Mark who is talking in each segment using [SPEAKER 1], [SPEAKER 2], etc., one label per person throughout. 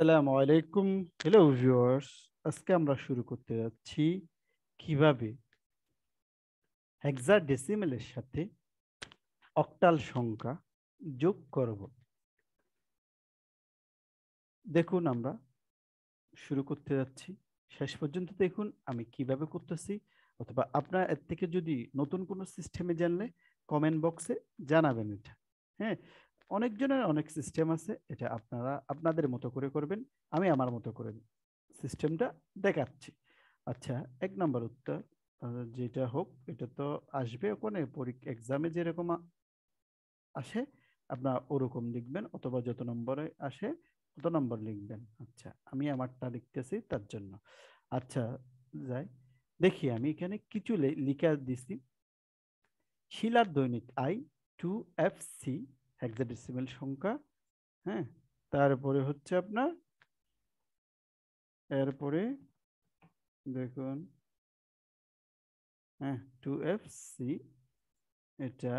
[SPEAKER 1] আসসালামু আলাইকুম hello viewers আজকে আমরা শুরু করতে যাচ্ছি কিভাবে হেক্সাডেসিমেলের সাথে অক্টাল সংখ্যা যোগ করব দেখুন আমরা শুরু করতে যাচ্ছি শেষ পর্যন্ত দেখুন আমি কিভাবে করতেছি অথবা আপনার এর থেকে যদি নতুন কোনো সিস্টেমে জানলে কমেন্ট বক্সে জানাবেন এটা হ্যাঁ অনেকজনের অনেক সিস্টেম আছে এটা আপনারা আপনাদের মতো করে করবেন আমি আমার মতো করে সিস্টেমটা দেখাচ্ছি আচ্ছা এক নম্বর উত্তর যেটা হোক এটা তো আসবে ওখানে পরীক্ষা এক্সামে যেরকম আসে আপনার ওরকম লিখবেন অথবা যত নম্বরে আসে তত নম্বর লিখবেন আচ্ছা আমি আমারটা লিখতেছি তার জন্য আচ্ছা যাই দেখি আমি এখানে কিছু লিখা দিছি শিলার দৈনিক I two F C hexadecimal সংখ্যা হ্যাঁ তারপরে হচ্ছে আপনার এরপরে দেখুন হ্যাঁ টু এফ সি এটা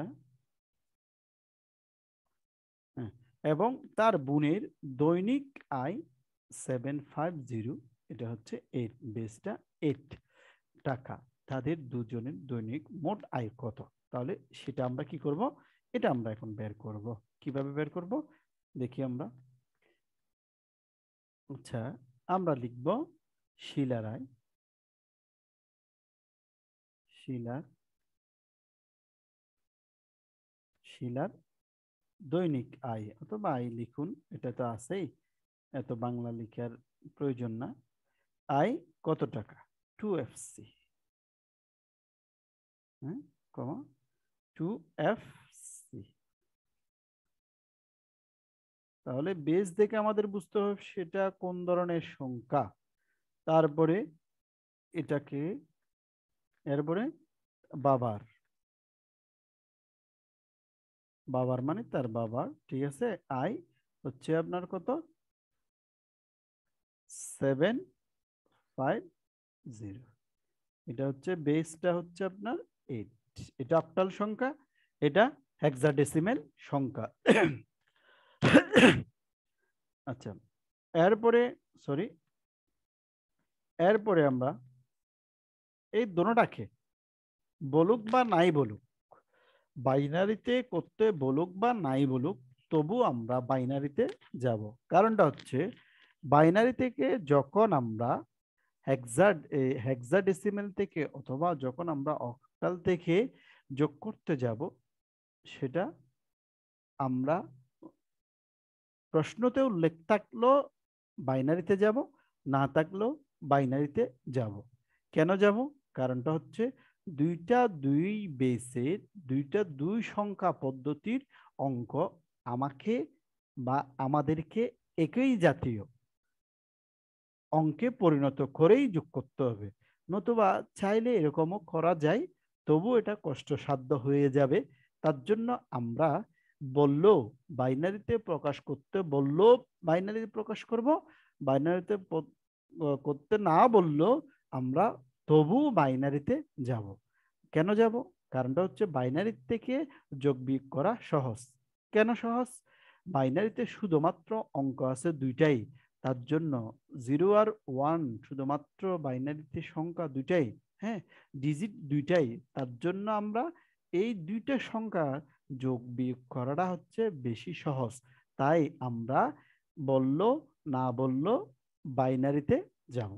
[SPEAKER 1] হ্যাঁ, এবং তার বোনের দৈনিক আই সেভেন ফাইভ জিরো এটা হচ্ছে এইট বেসটা এইট টাকা তাদের দুজনের দৈনিক মোট আয় কত তাহলে সেটা আমরা কি করব এটা আমরা এখন বের করব কিভাবে বের করব দেখি আমরা আচ্ছা আমরা লিখব শিলা রায় শিলার শিলার দৈনিক আয় অথবা আয় লিখুন এটা তো আছেই এত বাংলা লিখার প্রয়োজন না আয় কত টাকা টু এফ সি হ্যাঁ কমা টু এফ তাহলে বেস দেখে আমাদের বুঝতে হবে সেটা কোন ধরনের সংখ্যা তারপরে এটাকে এরপরে বাবার বাবার মানে তার বাবার ঠিক আছে আই হচ্ছে আপনার কত সেভেন ফাইভ জিরো এটা হচ্ছে বেসটা হচ্ছে আপনার এইট এটা আপটাল সংখ্যা এটা হেক্সাডেসিমেল সংখ্যা আচ্ছা এরপরে সরি এরপরে আমরা এই দোনোটাকে বলুক বা নাই বলুক বাইনারিতে করতে বলুক বা নাই বলুক তবু আমরা বাইনারিতে যাব কারণটা হচ্ছে বাইনারি থেকে যখন আমরা হ্যাকজা হেক্সাডেসিমেল থেকে অথবা যখন আমরা অক্টাল থেকে যোগ করতে যাব সেটা আমরা প্রশ্নতে উল্লেখ থাকলো বাইনারিতে যাব না থাকলেও বাইনারিতে যাব কেন যাব কারণটা হচ্ছে দুইটা দুই বেসের দুইটা দুই সংখ্যা পদ্ধতির অঙ্ক আমাকে বা আমাদেরকে একই জাতীয় অঙ্কে পরিণত করেই যোগ করতে হবে নতুবা চাইলে এরকমও করা যায় তবু এটা কষ্টসাধ্য হয়ে যাবে তার জন্য আমরা বলল বাইনারিতে প্রকাশ করতে বলল বাইনারিতে প্রকাশ করব বাইনারিতে করতে না বলল আমরা তবু বাইনারিতে যাব কেন যাব কারণটা হচ্ছে বাইনারির থেকে যোগ বিয়োগ করা সহজ কেন সহজ বাইনারিতে শুধুমাত্র অঙ্ক আছে দুইটাই তার জন্য জিরো আর ওয়ান শুধুমাত্র বাইনারিতে সংখ্যা দুইটাই হ্যাঁ ডিজিট দুইটাই তার জন্য আমরা এই দুইটা সংখ্যা যোগ বিয়োগ করাটা হচ্ছে বেশি সহজ তাই আমরা বলল না বলল বাইনারিতে যাব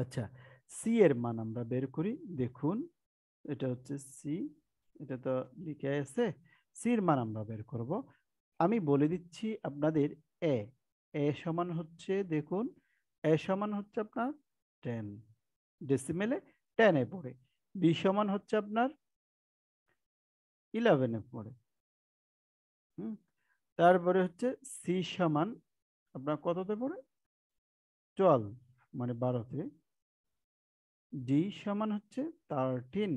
[SPEAKER 1] আচ্ছা সি এর মান আমরা বের করি দেখুন এটা হচ্ছে সি এটা তো লিখে আছে সির মান আমরা বের করব আমি বলে দিচ্ছি আপনাদের এ এ সমান হচ্ছে দেখুন এ সমান হচ্ছে আপনার টেন ডেসিমেলে টেনে পড়ে বি সমান হচ্ছে আপনার ইলেভেনে পড়ে হুম তারপরে হচ্ছে সি সমান আপনার কততে পড়ে টুয়েলভ মানে বারোতে ডি সমান হচ্ছে থার্টিন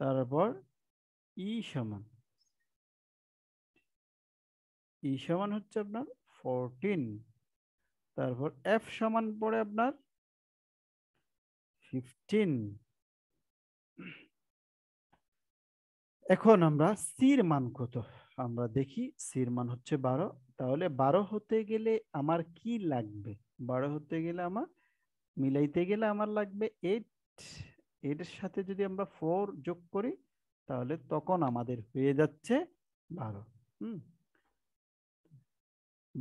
[SPEAKER 1] তারপর ই e সমান ই e সমান হচ্ছে আপনার ফোরটিন তারপর এফ সমান পড়ে আপনার ফিফটিন এখন আমরা সির মান কত আমরা দেখি সির মান হচ্ছে বারো তাহলে বারো হতে গেলে আমার কি লাগবে বারো হতে গেলে আমার মিলাইতে গেলে আমার লাগবে এইট এর সাথে যদি আমরা ফোর যোগ করি তাহলে তখন আমাদের হয়ে যাচ্ছে বারো হুম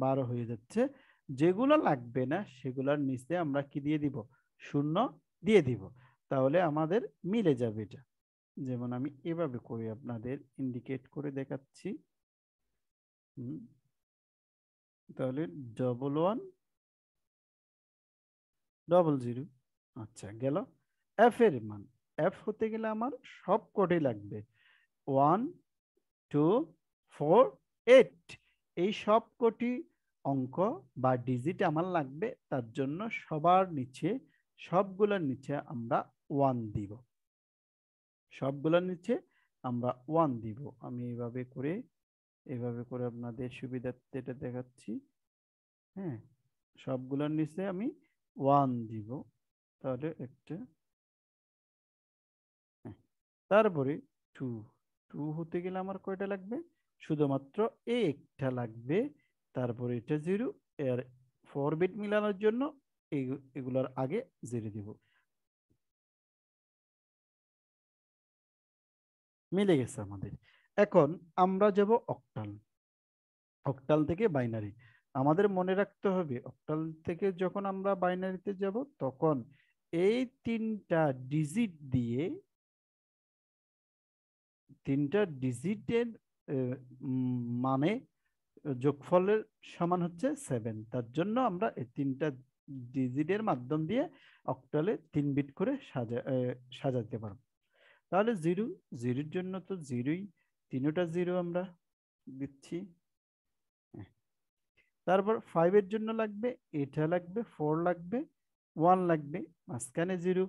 [SPEAKER 1] বারো হয়ে যাচ্ছে যেগুলো লাগবে না সেগুলোর নিচে আমরা কি দিয়ে দিব শূন্য দিয়ে দিব তাহলে আমাদের মিলে যাবে এটা যেমন আমি এভাবে করে আপনাদের ইন্ডিকেট করে দেখাচ্ছি তাহলে ডবল ওয়ান ডবল জিরো আচ্ছা গেল এফ এর মান এফ হতে গেলে আমার সব কটি লাগবে ওয়ান টু ফোর এইট এই সব কটি অঙ্ক বা ডিজিট আমার লাগবে তার জন্য সবার নিচে সবগুলোর নিচে আমরা ওয়ান দিব সবগুলোর নিচে আমরা ওয়ান দিব আমি এইভাবে করে এভাবে করে আপনাদের সুবিধার্থে এটা দেখাচ্ছি হ্যাঁ সবগুলোর নিচে আমি ওয়ান দিব তাহলে একটা হ্যাঁ, তারপরে টু টু হতে গেলে আমার কয়টা লাগবে শুধুমাত্র একটা লাগবে তারপরে এটা জিরো এর ফোর বিট মিলানোর জন্য এগুলোর আগে জিরো দিব মিলে গেছে আমাদের এখন আমরা যাব অক্টাল অক্টাল থেকে বাইনারি আমাদের মনে রাখতে হবে অক্টাল থেকে যখন আমরা বাইনারিতে যাব তখন এই তিনটা ডিজিট দিয়ে তিনটা ডিজিটের মানে যোগফলের সমান হচ্ছে সেভেন তার জন্য আমরা এই তিনটা ডিজিটের মাধ্যম দিয়ে অক্টালে তিন বিট করে সাজা সাজাতে পারবো তাহলে জিরো জিরোর জন্য তো জিরোই তিনোটা জিরো আমরা দিচ্ছি হ্যাঁ। তারপর ফাইভের জন্য লাগবে এটা লাগবে ফোর লাগবে ওয়ান লাগবে মাঝখানে জিরো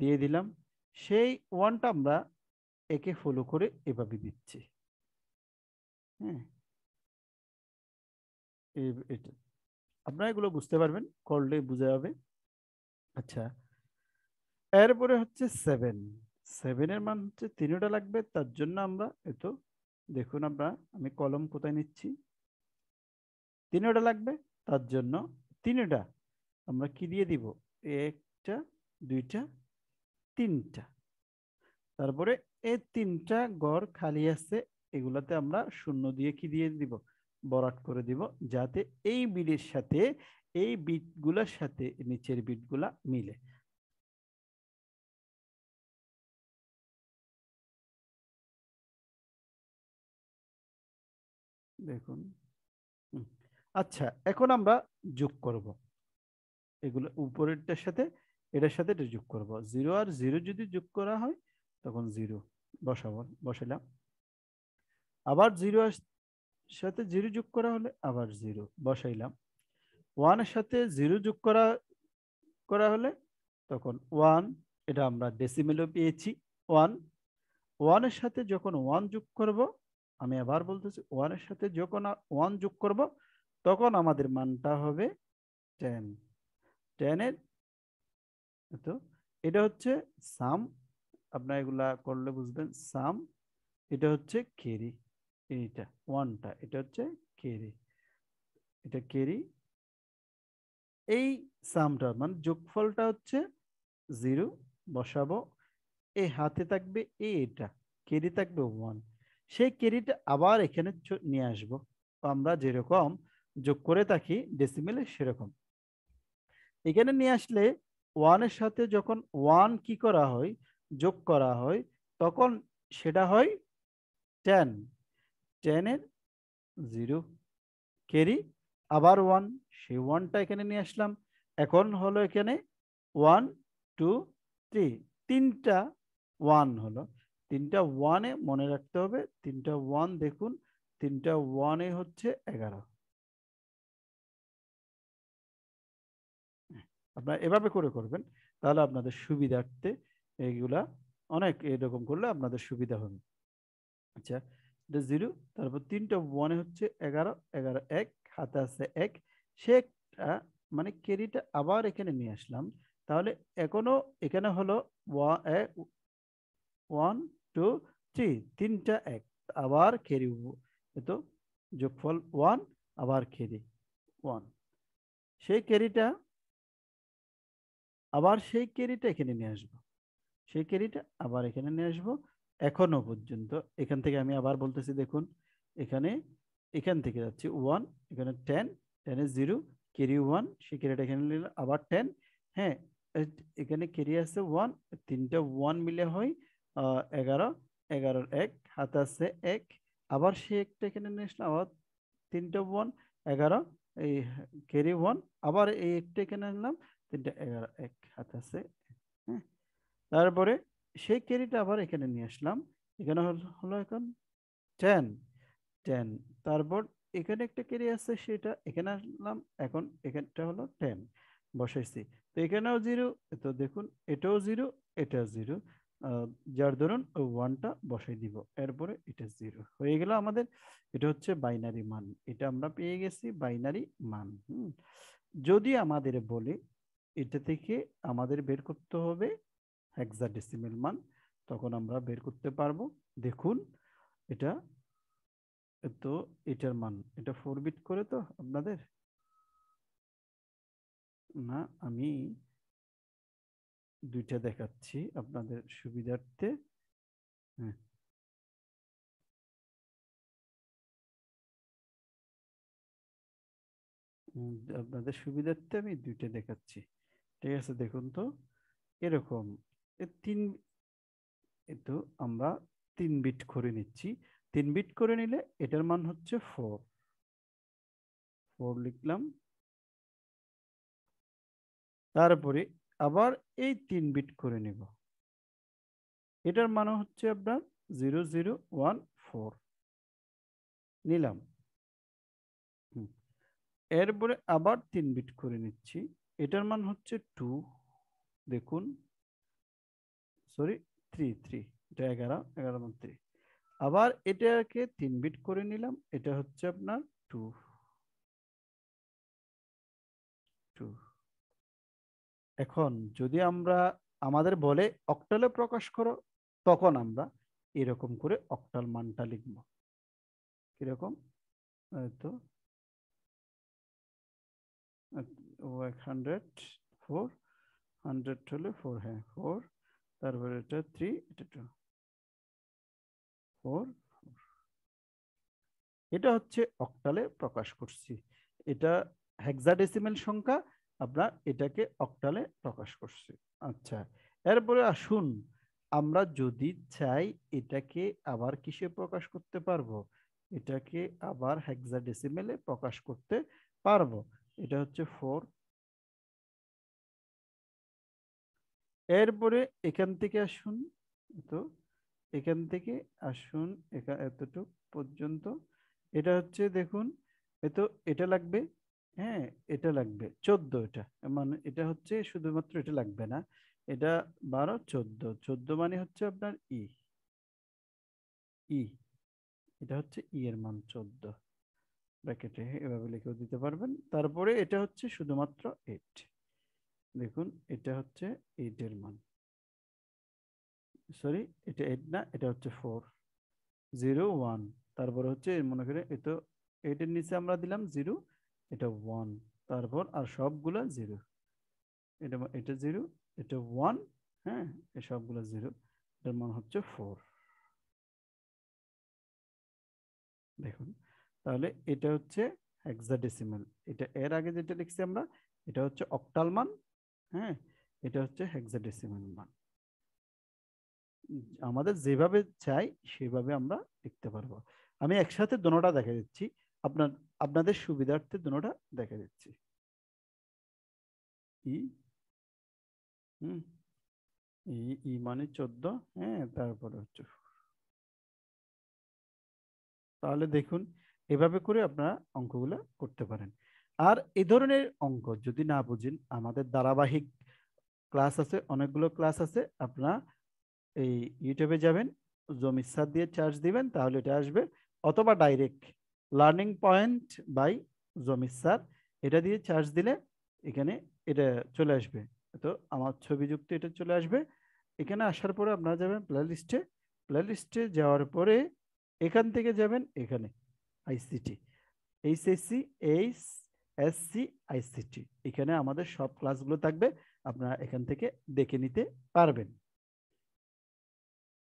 [SPEAKER 1] দিয়ে দিলাম সেই ওয়ানটা আমরা একে ফলো করে এভাবে দিচ্ছি হ্যাঁ এটা আপনারা এগুলো বুঝতে পারবেন করলে বুঝা যাবে আচ্ছা এরপরে হচ্ছে সেভেন সেভেনের মান হচ্ছে তিনটা লাগবে তার জন্য আমরা এত দেখুন আমরা আমি কলম কোথায় নিচ্ছি তিনটা লাগবে তার জন্য তিনটা আমরা কি দিয়ে দিব একটা দুইটা তিনটা তারপরে এই তিনটা গড় খালি আছে এগুলাতে আমরা শূন্য দিয়ে কি দিয়ে দিব বরাট করে দিব যাতে এই বিলের সাথে এই বিটগুলোর সাথে নিচের বিটগুলা মিলে দেখুন আচ্ছা এখন আমরা যোগ করব এগুলো উপরেরটার সাথে এটার সাথে এটা যোগ করব জিরো আর জিরো যদি যোগ করা হয় তখন জিরো বসাবো বসালাম আবার জিরো সাথে জিরো যোগ করা হলে আবার জিরো বসাইলাম ওয়ানের সাথে জিরো যোগ করা করা হলে তখন ওয়ান এটা আমরা ডেসিমেলও পেয়েছি ওয়ান ওয়ানের সাথে যখন ওয়ান যোগ করবো আমি আবার বলতেছি ওয়ানের সাথে যখন ওয়ান যোগ করব তখন আমাদের মানটা হবে টেন টেনের তো এটা হচ্ছে সাম আপনার এগুলা করলে বুঝবেন সাম এটা হচ্ছে কেরি এইটা ওয়ানটা এটা হচ্ছে কেরি এটা কেরি এই সামটা মানে যোগফলটা হচ্ছে জিরো বসাবো এই হাতে থাকবে এটা কেরি থাকবে ওয়ান সেই ক্যারিটা আবার এখানে নিয়ে আসব আমরা যেরকম যোগ করে থাকি ডেসিমেলে সেরকম এখানে নিয়ে আসলে ওয়ানের সাথে যখন ওয়ান কি করা হয় যোগ করা হয় তখন সেটা হয় টেন টেনের জিরো কেরি আবার ওয়ান সেই ওয়ানটা এখানে নিয়ে আসলাম এখন হলো এখানে ওয়ান টু থ্রি তিনটা ওয়ান হলো তিনটা ওয়ানে মনে রাখতে হবে তিনটা ওয়ান দেখুন তিনটা ওয়ানে হচ্ছে এগারো আপনারা এভাবে করে করবেন তাহলে আপনাদের সুবিধার্থে এইগুলা অনেক এরকম করলে আপনাদের সুবিধা হবে আচ্ছা এটা জিরো তারপর তিনটা ওয়ানে হচ্ছে এগারো এগারো এক হাতে আছে এক সে একটা মানে কেরিটা আবার এখানে নিয়ে আসলাম তাহলে এখনো এখানে হলো ওয়ান টু থ্রি তিনটা এক আবার খেরি এত যোগফল ওয়ান আবার খেরি ওয়ান সেই ক্যারিটা আবার সেই ক্যারিটা এখানে নিয়ে আসবো সেই ক্যারিটা আবার এখানে নিয়ে আসবো এখনো পর্যন্ত এখান থেকে আমি আবার বলতেছি দেখুন এখানে এখান থেকে যাচ্ছি ওয়ান এখানে টেন টেনে জিরো কেরি ওয়ান সেই ক্যারিটা এখানে নিলাম আবার টেন হ্যাঁ এখানে ক্যারি আছে ওয়ান তিনটা ওয়ান মিলে হয় এগারো এগারোর এক হাতে আছে এক আবার সে একটা এখানে নিয়ে আসলাম আবার তিনটে ওয়ান এগারো এই ক্যারি ওয়ান আবার এই একটা এখানে আনলাম তিনটে এগারো এক হাতে আছে হ্যাঁ তারপরে সেই ক্যারিটা আবার এখানে নিয়ে আসলাম এখানে হলো এখন টেন টেন তারপর এখানে একটা ক্যারি আছে সেটা এখানে আসলাম এখন এখানটা হলো টেন বসাইছি তো এখানেও জিরো তো দেখুন এটাও জিরো এটাও জিরো যার ধরুন ওয়ানটা বসাই দিব এরপরে এটা জিরো হয়ে গেল আমাদের এটা হচ্ছে বাইনারি মান এটা আমরা পেয়ে গেছি বাইনারি মান যদি আমাদের বলে এটা থেকে আমাদের বের করতে হবে ডেসিমেল মান তখন আমরা বের করতে পারবো দেখুন এটা তো এটার মান এটা ফোর বিট করে তো আপনাদের না আমি দুইটা দেখাচ্ছি আপনাদের সুবিধার্থে হ্যাঁ আপনাদের সুবিধার্থে আমি দুইটা দেখাচ্ছি ঠিক আছে দেখুন তো এরকম তিন এতো আমরা তিন বিট করে নিচ্ছি তিন বিট করে নিলে এটার মান হচ্ছে ফোর ফোর লিখলাম তারপরে আবার এই তিন বিট করে নিব এটার মানে হচ্ছে আপনার জিরো জিরো ওয়ান ফোর নিলাম এরপরে আবার তিন বিট করে নিচ্ছি এটার মান হচ্ছে টু দেখুন সরি থ্রি থ্রি এটা এগারো এগারো মান থ্রি আবার এটাকে তিন বিট করে নিলাম এটা হচ্ছে আপনার টু এখন যদি আমরা আমাদের বলে অক্টালে প্রকাশ করো তখন আমরা এরকম করে অক্টাল মানটা লিখব কিরকম তো হান্ড্রেড ফোর হান্ড্রেড হলে ফোর হ্যাঁ ফোর তারপরে এটা থ্রি এটা টু ফোর এটা হচ্ছে অক্টালে প্রকাশ করছি এটা হেক্সাডেসিমেল সংখ্যা আমরা এটাকে অক্টালে প্রকাশ করছি আচ্ছা এরপরে আসুন আমরা যদি চাই এটাকে আবার কিসে প্রকাশ করতে পারবো এটাকে আবার ডেসিমেলে প্রকাশ করতে পারবো এটা হচ্ছে ফোর এরপরে এখান থেকে আসুন তো এখান থেকে আসুন এতটুক পর্যন্ত এটা হচ্ছে দেখুন এতো এটা লাগবে হ্যাঁ এটা লাগবে চোদ্দ এটা মানে এটা হচ্ছে শুধুমাত্র এটা লাগবে না এটা বারো চোদ্দ চোদ্দ মানে হচ্ছে আপনার ই ই এটা হচ্ছে ই এর মান চোদ্দ ব্র্যাকেটে এভাবে লিখেও দিতে পারবেন তারপরে এটা হচ্ছে শুধুমাত্র এইট দেখুন এটা হচ্ছে এইট এর মান সরি এটা এইট না এটা হচ্ছে ফোর জিরো ওয়ান তারপরে হচ্ছে মনে করে এ তো এইটের নিচে আমরা দিলাম জিরো এটা ওয়ান তারপর আর সবগুলা জিরো এটা এটা জিরো এটা ওয়ান হ্যাঁ এই সবগুলা জিরো এটার মান হচ্ছে ফোর দেখুন তাহলে এটা হচ্ছে হেক্সাডেসিমাল এটা এর আগে যেটা লিখছি আমরা এটা হচ্ছে অক্টাল মান হ্যাঁ এটা হচ্ছে হেক্সাডেসিমাল মান আমাদের যেভাবে চাই সেভাবে আমরা লিখতে পারবো আমি একসাথে দোনোটা দেখা দিচ্ছি আপনার আপনাদের সুবিধার্থে দুটা দেখা যাচ্ছে ই হুম ই মানে চোদ্দ হ্যাঁ তারপরে হচ্ছে তাহলে দেখুন এভাবে করে আপনারা অঙ্কগুলো করতে পারেন আর এই ধরনের অঙ্ক যদি না বুঝেন আমাদের ধারাবাহিক ক্লাস আছে অনেকগুলো ক্লাস আছে আপনারা এই ইউটিউবে যাবেন জমির সার দিয়ে চার্জ দিবেন তাহলে এটা আসবে অথবা direct learning point by Jamir sir এটা দিয়ে চার্জ দিলে এখানে এটা চলে আসবে তো আমার ছবিযুক্ত এটা চলে আসবে এখানে আসার পরে আপনারা যাবেন প্লে লিস্টে প্লে লিস্টে যাওয়ার পরে এখান থেকে যাবেন এখানে ICT HSC H SC ICT এখানে আমাদের সব ক্লাসগুলো থাকবে আপনারা এখান থেকে দেখে নিতে পারবেন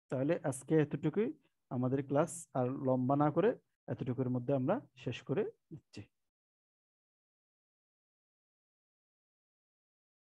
[SPEAKER 1] তাহলে আজকে এতটুকুই আমাদের ক্লাস আর লম্বা না করে এতটুকুর মধ্যে আমরা শেষ করে দিচ্ছি